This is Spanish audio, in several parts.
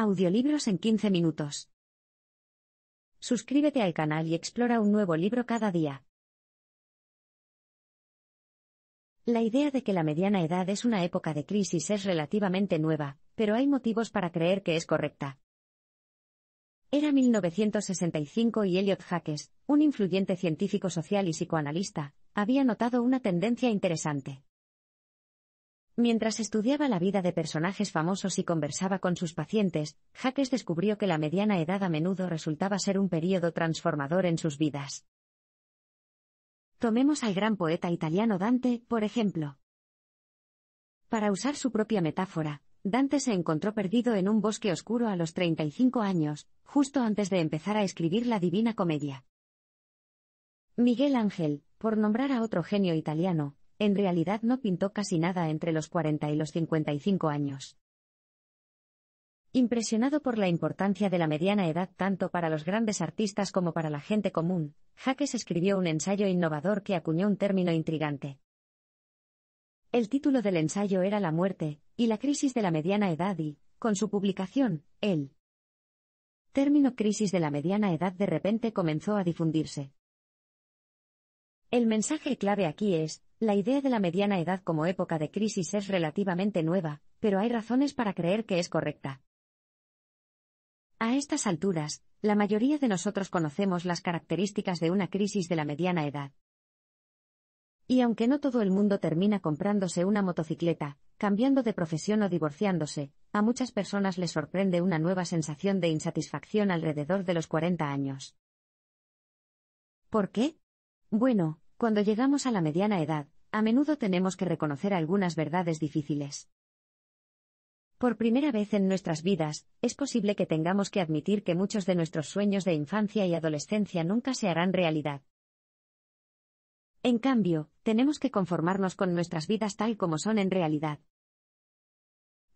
Audiolibros en 15 minutos. Suscríbete al canal y explora un nuevo libro cada día. La idea de que la mediana edad es una época de crisis es relativamente nueva, pero hay motivos para creer que es correcta. Era 1965 y Elliot Hackes, un influyente científico social y psicoanalista, había notado una tendencia interesante. Mientras estudiaba la vida de personajes famosos y conversaba con sus pacientes, Jaques descubrió que la mediana edad a menudo resultaba ser un periodo transformador en sus vidas. Tomemos al gran poeta italiano Dante, por ejemplo. Para usar su propia metáfora, Dante se encontró perdido en un bosque oscuro a los 35 años, justo antes de empezar a escribir la Divina Comedia. Miguel Ángel, por nombrar a otro genio italiano, en realidad no pintó casi nada entre los 40 y los 55 años. Impresionado por la importancia de la mediana edad tanto para los grandes artistas como para la gente común, Jaques escribió un ensayo innovador que acuñó un término intrigante. El título del ensayo era La muerte y la crisis de la mediana edad y, con su publicación, el término crisis de la mediana edad de repente comenzó a difundirse. El mensaje clave aquí es, la idea de la mediana edad como época de crisis es relativamente nueva, pero hay razones para creer que es correcta. A estas alturas, la mayoría de nosotros conocemos las características de una crisis de la mediana edad. Y aunque no todo el mundo termina comprándose una motocicleta, cambiando de profesión o divorciándose, a muchas personas les sorprende una nueva sensación de insatisfacción alrededor de los 40 años. ¿Por qué? Bueno, cuando llegamos a la mediana edad, a menudo tenemos que reconocer algunas verdades difíciles. Por primera vez en nuestras vidas, es posible que tengamos que admitir que muchos de nuestros sueños de infancia y adolescencia nunca se harán realidad. En cambio, tenemos que conformarnos con nuestras vidas tal como son en realidad.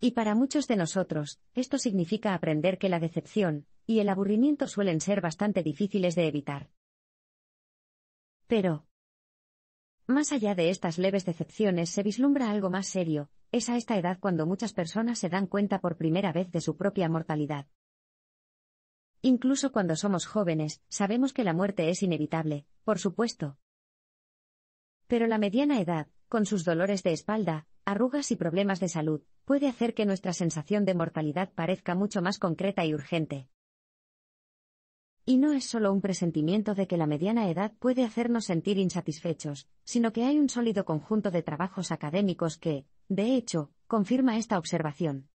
Y para muchos de nosotros, esto significa aprender que la decepción y el aburrimiento suelen ser bastante difíciles de evitar. Pero, más allá de estas leves decepciones se vislumbra algo más serio, es a esta edad cuando muchas personas se dan cuenta por primera vez de su propia mortalidad. Incluso cuando somos jóvenes, sabemos que la muerte es inevitable, por supuesto. Pero la mediana edad, con sus dolores de espalda, arrugas y problemas de salud, puede hacer que nuestra sensación de mortalidad parezca mucho más concreta y urgente. Y no es solo un presentimiento de que la mediana edad puede hacernos sentir insatisfechos, sino que hay un sólido conjunto de trabajos académicos que, de hecho, confirma esta observación.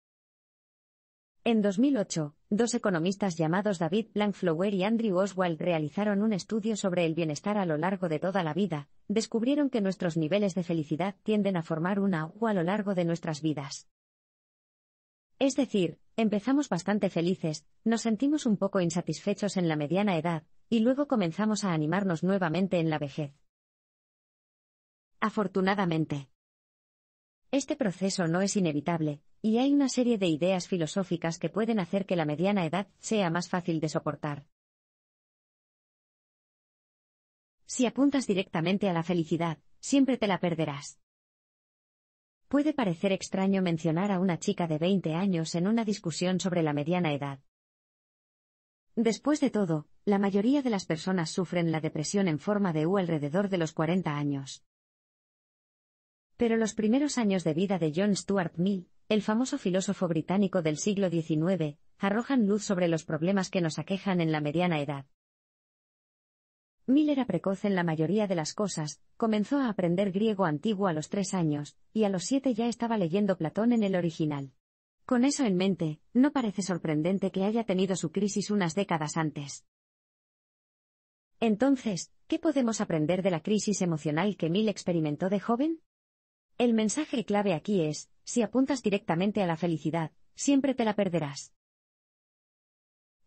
En 2008, dos economistas llamados David Blankflower y Andrew Oswald realizaron un estudio sobre el bienestar a lo largo de toda la vida, descubrieron que nuestros niveles de felicidad tienden a formar una U a lo largo de nuestras vidas. Es decir, Empezamos bastante felices, nos sentimos un poco insatisfechos en la mediana edad, y luego comenzamos a animarnos nuevamente en la vejez. Afortunadamente. Este proceso no es inevitable, y hay una serie de ideas filosóficas que pueden hacer que la mediana edad sea más fácil de soportar. Si apuntas directamente a la felicidad, siempre te la perderás. Puede parecer extraño mencionar a una chica de 20 años en una discusión sobre la mediana edad. Después de todo, la mayoría de las personas sufren la depresión en forma de U alrededor de los 40 años. Pero los primeros años de vida de John Stuart Mill, el famoso filósofo británico del siglo XIX, arrojan luz sobre los problemas que nos aquejan en la mediana edad. Mill era precoz en la mayoría de las cosas, comenzó a aprender griego antiguo a los tres años, y a los siete ya estaba leyendo Platón en el original. Con eso en mente, no parece sorprendente que haya tenido su crisis unas décadas antes. Entonces, ¿qué podemos aprender de la crisis emocional que Mill experimentó de joven? El mensaje clave aquí es, si apuntas directamente a la felicidad, siempre te la perderás.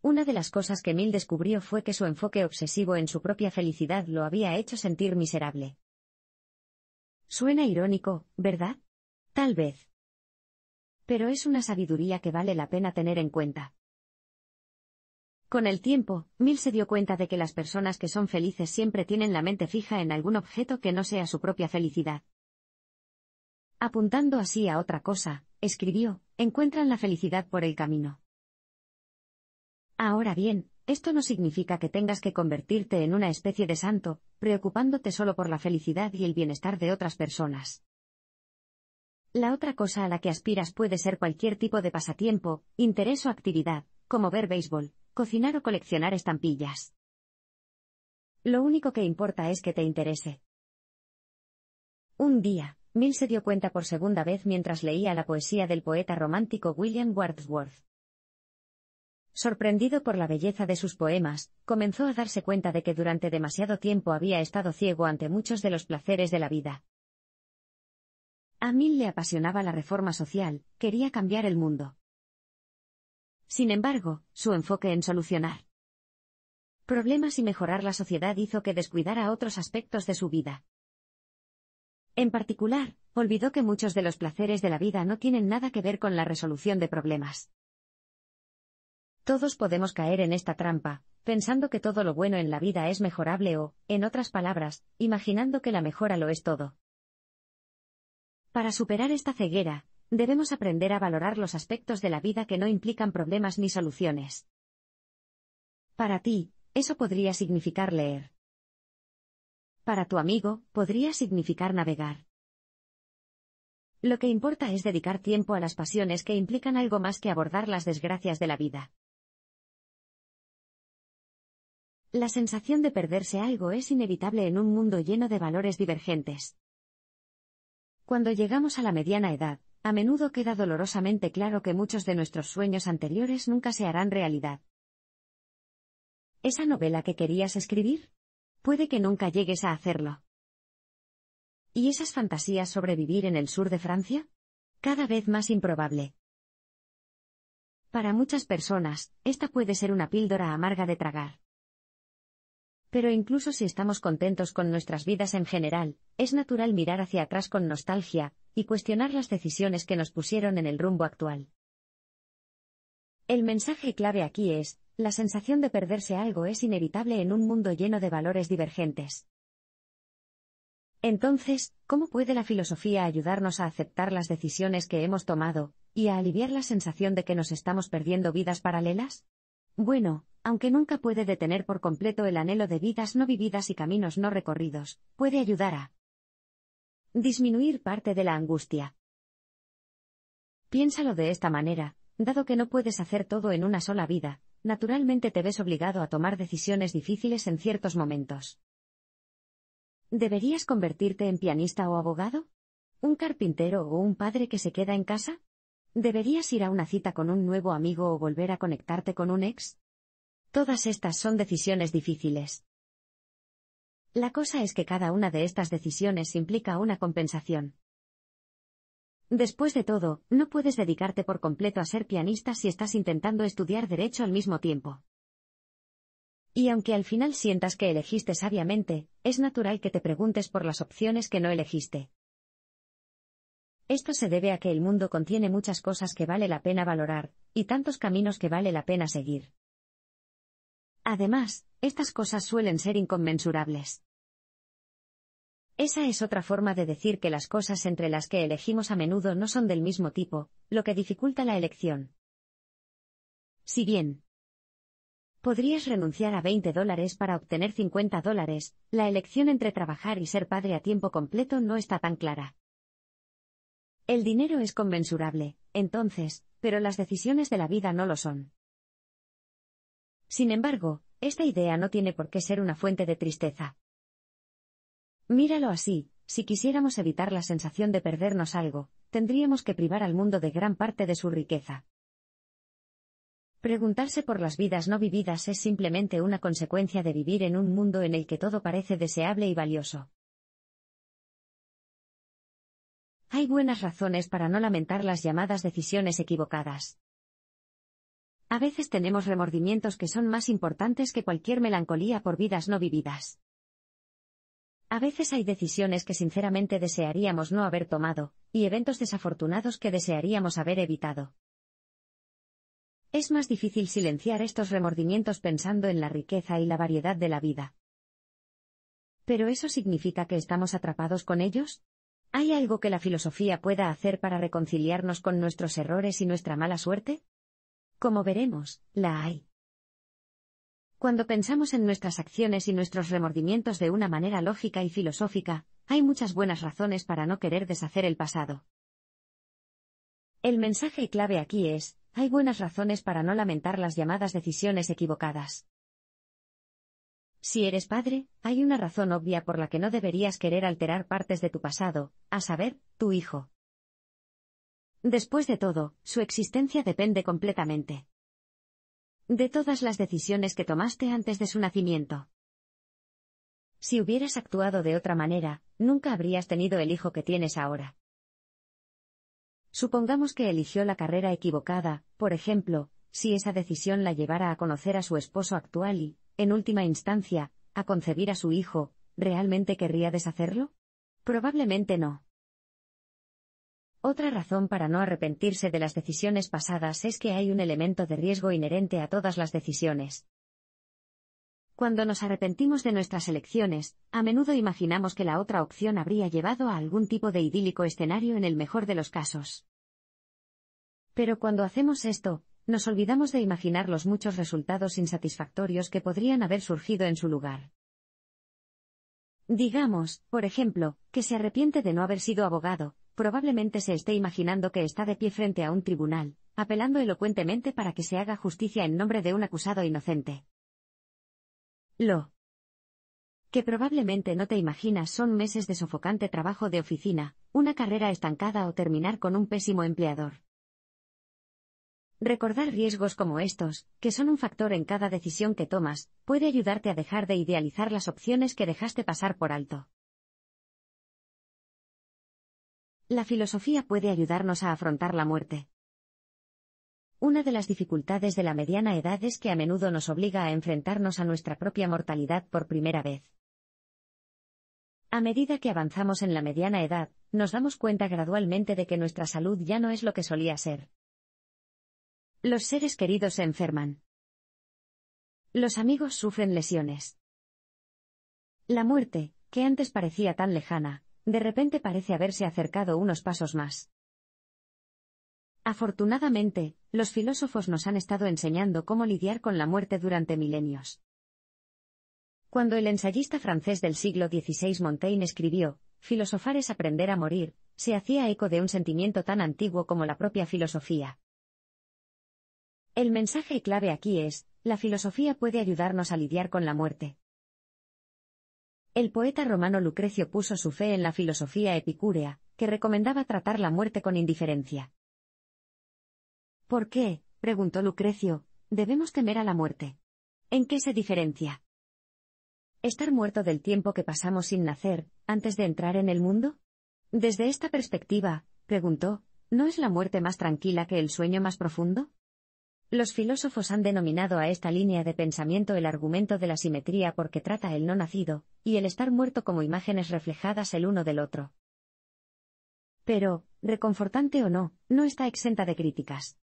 Una de las cosas que Mill descubrió fue que su enfoque obsesivo en su propia felicidad lo había hecho sentir miserable. Suena irónico, ¿verdad? Tal vez. Pero es una sabiduría que vale la pena tener en cuenta. Con el tiempo, Mill se dio cuenta de que las personas que son felices siempre tienen la mente fija en algún objeto que no sea su propia felicidad. Apuntando así a otra cosa, escribió, encuentran la felicidad por el camino. Ahora bien, esto no significa que tengas que convertirte en una especie de santo, preocupándote solo por la felicidad y el bienestar de otras personas. La otra cosa a la que aspiras puede ser cualquier tipo de pasatiempo, interés o actividad, como ver béisbol, cocinar o coleccionar estampillas. Lo único que importa es que te interese. Un día, Mill se dio cuenta por segunda vez mientras leía la poesía del poeta romántico William Wordsworth sorprendido por la belleza de sus poemas, comenzó a darse cuenta de que durante demasiado tiempo había estado ciego ante muchos de los placeres de la vida. A Mil le apasionaba la reforma social, quería cambiar el mundo. Sin embargo, su enfoque en solucionar problemas y mejorar la sociedad hizo que descuidara otros aspectos de su vida. En particular, olvidó que muchos de los placeres de la vida no tienen nada que ver con la resolución de problemas. Todos podemos caer en esta trampa, pensando que todo lo bueno en la vida es mejorable o, en otras palabras, imaginando que la mejora lo es todo. Para superar esta ceguera, debemos aprender a valorar los aspectos de la vida que no implican problemas ni soluciones. Para ti, eso podría significar leer. Para tu amigo, podría significar navegar. Lo que importa es dedicar tiempo a las pasiones que implican algo más que abordar las desgracias de la vida. La sensación de perderse algo es inevitable en un mundo lleno de valores divergentes. Cuando llegamos a la mediana edad, a menudo queda dolorosamente claro que muchos de nuestros sueños anteriores nunca se harán realidad. ¿Esa novela que querías escribir? Puede que nunca llegues a hacerlo. ¿Y esas fantasías sobre vivir en el sur de Francia? Cada vez más improbable. Para muchas personas, esta puede ser una píldora amarga de tragar. Pero incluso si estamos contentos con nuestras vidas en general, es natural mirar hacia atrás con nostalgia, y cuestionar las decisiones que nos pusieron en el rumbo actual. El mensaje clave aquí es, la sensación de perderse algo es inevitable en un mundo lleno de valores divergentes. Entonces, ¿cómo puede la filosofía ayudarnos a aceptar las decisiones que hemos tomado, y a aliviar la sensación de que nos estamos perdiendo vidas paralelas? Bueno, aunque nunca puede detener por completo el anhelo de vidas no vividas y caminos no recorridos, puede ayudar a disminuir parte de la angustia. Piénsalo de esta manera, dado que no puedes hacer todo en una sola vida, naturalmente te ves obligado a tomar decisiones difíciles en ciertos momentos. ¿Deberías convertirte en pianista o abogado? ¿Un carpintero o un padre que se queda en casa? ¿Deberías ir a una cita con un nuevo amigo o volver a conectarte con un ex? Todas estas son decisiones difíciles. La cosa es que cada una de estas decisiones implica una compensación. Después de todo, no puedes dedicarte por completo a ser pianista si estás intentando estudiar derecho al mismo tiempo. Y aunque al final sientas que elegiste sabiamente, es natural que te preguntes por las opciones que no elegiste. Esto se debe a que el mundo contiene muchas cosas que vale la pena valorar, y tantos caminos que vale la pena seguir. Además, estas cosas suelen ser inconmensurables. Esa es otra forma de decir que las cosas entre las que elegimos a menudo no son del mismo tipo, lo que dificulta la elección. Si bien, podrías renunciar a 20 dólares para obtener 50 dólares, la elección entre trabajar y ser padre a tiempo completo no está tan clara. El dinero es conmensurable, entonces, pero las decisiones de la vida no lo son. Sin embargo, esta idea no tiene por qué ser una fuente de tristeza. Míralo así, si quisiéramos evitar la sensación de perdernos algo, tendríamos que privar al mundo de gran parte de su riqueza. Preguntarse por las vidas no vividas es simplemente una consecuencia de vivir en un mundo en el que todo parece deseable y valioso. Hay buenas razones para no lamentar las llamadas decisiones equivocadas. A veces tenemos remordimientos que son más importantes que cualquier melancolía por vidas no vividas. A veces hay decisiones que sinceramente desearíamos no haber tomado, y eventos desafortunados que desearíamos haber evitado. Es más difícil silenciar estos remordimientos pensando en la riqueza y la variedad de la vida. ¿Pero eso significa que estamos atrapados con ellos? ¿Hay algo que la filosofía pueda hacer para reconciliarnos con nuestros errores y nuestra mala suerte? Como veremos, la hay. Cuando pensamos en nuestras acciones y nuestros remordimientos de una manera lógica y filosófica, hay muchas buenas razones para no querer deshacer el pasado. El mensaje clave aquí es, hay buenas razones para no lamentar las llamadas decisiones equivocadas. Si eres padre, hay una razón obvia por la que no deberías querer alterar partes de tu pasado, a saber, tu hijo. Después de todo, su existencia depende completamente de todas las decisiones que tomaste antes de su nacimiento. Si hubieras actuado de otra manera, nunca habrías tenido el hijo que tienes ahora. Supongamos que eligió la carrera equivocada, por ejemplo, si esa decisión la llevara a conocer a su esposo actual y, en última instancia, a concebir a su hijo, ¿realmente querría deshacerlo? Probablemente no. Otra razón para no arrepentirse de las decisiones pasadas es que hay un elemento de riesgo inherente a todas las decisiones. Cuando nos arrepentimos de nuestras elecciones, a menudo imaginamos que la otra opción habría llevado a algún tipo de idílico escenario en el mejor de los casos. Pero cuando hacemos esto, nos olvidamos de imaginar los muchos resultados insatisfactorios que podrían haber surgido en su lugar. Digamos, por ejemplo, que se arrepiente de no haber sido abogado, probablemente se esté imaginando que está de pie frente a un tribunal, apelando elocuentemente para que se haga justicia en nombre de un acusado inocente. Lo que probablemente no te imaginas son meses de sofocante trabajo de oficina, una carrera estancada o terminar con un pésimo empleador. Recordar riesgos como estos, que son un factor en cada decisión que tomas, puede ayudarte a dejar de idealizar las opciones que dejaste pasar por alto. La filosofía puede ayudarnos a afrontar la muerte. Una de las dificultades de la mediana edad es que a menudo nos obliga a enfrentarnos a nuestra propia mortalidad por primera vez. A medida que avanzamos en la mediana edad, nos damos cuenta gradualmente de que nuestra salud ya no es lo que solía ser. Los seres queridos se enferman. Los amigos sufren lesiones. La muerte, que antes parecía tan lejana, de repente parece haberse acercado unos pasos más. Afortunadamente, los filósofos nos han estado enseñando cómo lidiar con la muerte durante milenios. Cuando el ensayista francés del siglo XVI Montaigne escribió, Filosofar es aprender a morir, se hacía eco de un sentimiento tan antiguo como la propia filosofía. El mensaje clave aquí es, la filosofía puede ayudarnos a lidiar con la muerte. El poeta romano Lucrecio puso su fe en la filosofía epicúrea, que recomendaba tratar la muerte con indiferencia. ¿Por qué, preguntó Lucrecio, debemos temer a la muerte? ¿En qué se diferencia? ¿Estar muerto del tiempo que pasamos sin nacer, antes de entrar en el mundo? Desde esta perspectiva, preguntó, ¿no es la muerte más tranquila que el sueño más profundo? Los filósofos han denominado a esta línea de pensamiento el argumento de la simetría porque trata el no nacido, y el estar muerto como imágenes reflejadas el uno del otro. Pero, reconfortante o no, no está exenta de críticas.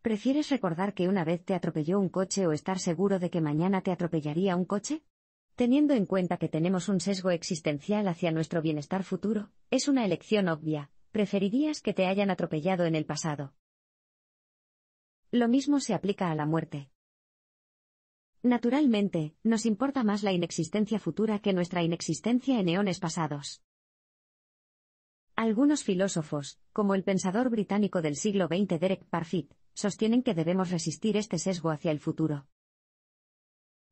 ¿Prefieres recordar que una vez te atropelló un coche o estar seguro de que mañana te atropellaría un coche? Teniendo en cuenta que tenemos un sesgo existencial hacia nuestro bienestar futuro, es una elección obvia, preferirías que te hayan atropellado en el pasado. Lo mismo se aplica a la muerte. Naturalmente, nos importa más la inexistencia futura que nuestra inexistencia en eones pasados. Algunos filósofos, como el pensador británico del siglo XX Derek Parfit, sostienen que debemos resistir este sesgo hacia el futuro.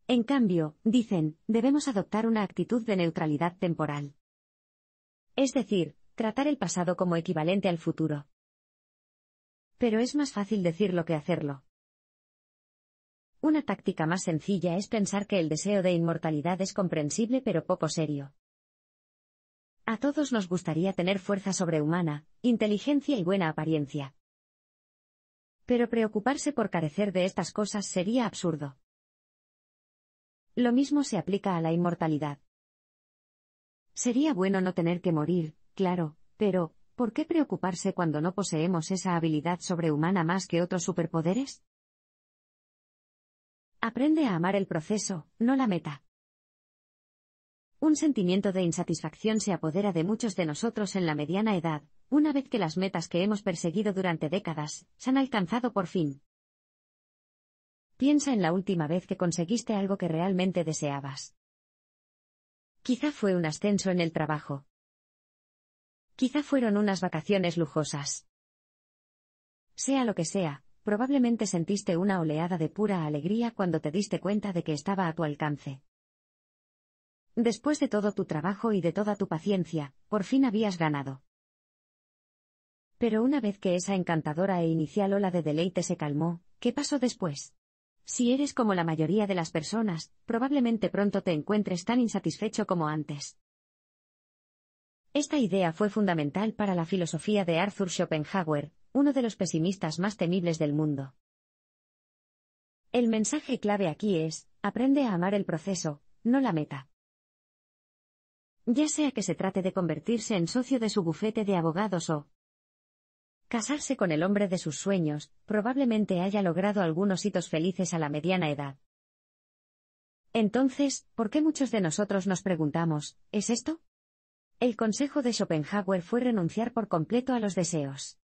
En cambio, dicen, debemos adoptar una actitud de neutralidad temporal. Es decir, tratar el pasado como equivalente al futuro. Pero es más fácil decirlo que hacerlo. Una táctica más sencilla es pensar que el deseo de inmortalidad es comprensible pero poco serio. A todos nos gustaría tener fuerza sobrehumana, inteligencia y buena apariencia. Pero preocuparse por carecer de estas cosas sería absurdo. Lo mismo se aplica a la inmortalidad. Sería bueno no tener que morir, claro, pero, ¿Por qué preocuparse cuando no poseemos esa habilidad sobrehumana más que otros superpoderes? Aprende a amar el proceso, no la meta. Un sentimiento de insatisfacción se apodera de muchos de nosotros en la mediana edad, una vez que las metas que hemos perseguido durante décadas se han alcanzado por fin. Piensa en la última vez que conseguiste algo que realmente deseabas. Quizá fue un ascenso en el trabajo, Quizá fueron unas vacaciones lujosas. Sea lo que sea, probablemente sentiste una oleada de pura alegría cuando te diste cuenta de que estaba a tu alcance. Después de todo tu trabajo y de toda tu paciencia, por fin habías ganado. Pero una vez que esa encantadora e inicial ola de deleite se calmó, ¿qué pasó después? Si eres como la mayoría de las personas, probablemente pronto te encuentres tan insatisfecho como antes. Esta idea fue fundamental para la filosofía de Arthur Schopenhauer, uno de los pesimistas más temibles del mundo. El mensaje clave aquí es, aprende a amar el proceso, no la meta. Ya sea que se trate de convertirse en socio de su bufete de abogados o casarse con el hombre de sus sueños, probablemente haya logrado algunos hitos felices a la mediana edad. Entonces, ¿por qué muchos de nosotros nos preguntamos, ¿es esto? El consejo de Schopenhauer fue renunciar por completo a los deseos.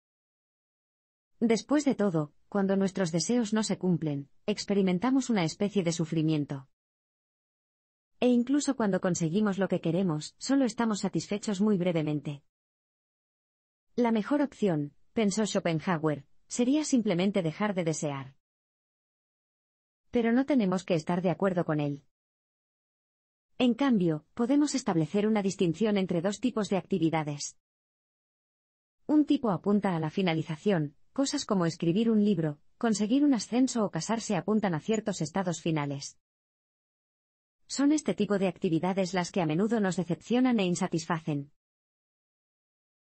Después de todo, cuando nuestros deseos no se cumplen, experimentamos una especie de sufrimiento. E incluso cuando conseguimos lo que queremos, solo estamos satisfechos muy brevemente. La mejor opción, pensó Schopenhauer, sería simplemente dejar de desear. Pero no tenemos que estar de acuerdo con él. En cambio, podemos establecer una distinción entre dos tipos de actividades. Un tipo apunta a la finalización, cosas como escribir un libro, conseguir un ascenso o casarse apuntan a ciertos estados finales. Son este tipo de actividades las que a menudo nos decepcionan e insatisfacen.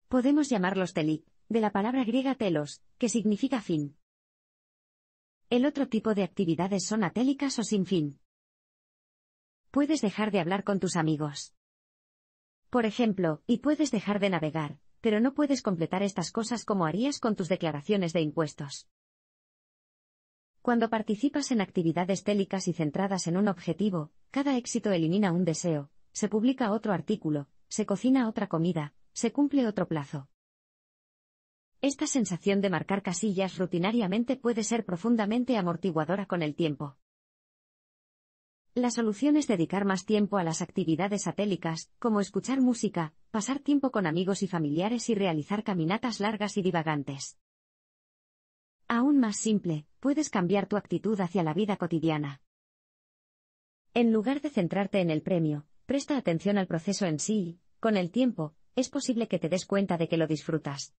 Podemos llamarlos telic, de la palabra griega telos, que significa fin. El otro tipo de actividades son atélicas o sin fin puedes dejar de hablar con tus amigos. Por ejemplo, y puedes dejar de navegar, pero no puedes completar estas cosas como harías con tus declaraciones de impuestos. Cuando participas en actividades télicas y centradas en un objetivo, cada éxito elimina un deseo, se publica otro artículo, se cocina otra comida, se cumple otro plazo. Esta sensación de marcar casillas rutinariamente puede ser profundamente amortiguadora con el tiempo. La solución es dedicar más tiempo a las actividades satélicas, como escuchar música, pasar tiempo con amigos y familiares y realizar caminatas largas y divagantes. Aún más simple, puedes cambiar tu actitud hacia la vida cotidiana. En lugar de centrarte en el premio, presta atención al proceso en sí, y, con el tiempo, es posible que te des cuenta de que lo disfrutas.